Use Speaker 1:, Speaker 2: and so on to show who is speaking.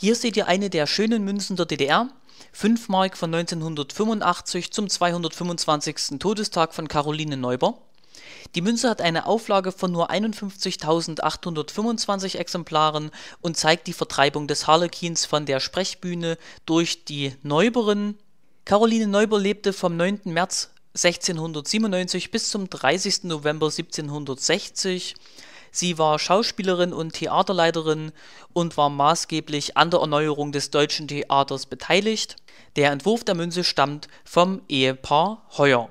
Speaker 1: Hier seht ihr eine der schönen Münzen der DDR, 5 Mark von 1985 zum 225. Todestag von Caroline Neuber. Die Münze hat eine Auflage von nur 51.825 Exemplaren und zeigt die Vertreibung des Harlequins von der Sprechbühne durch die Neuberin. Caroline Neuber lebte vom 9. März 1697 bis zum 30. November 1760. Sie war Schauspielerin und Theaterleiterin und war maßgeblich an der Erneuerung des deutschen Theaters beteiligt. Der Entwurf der Münze stammt vom Ehepaar Heuer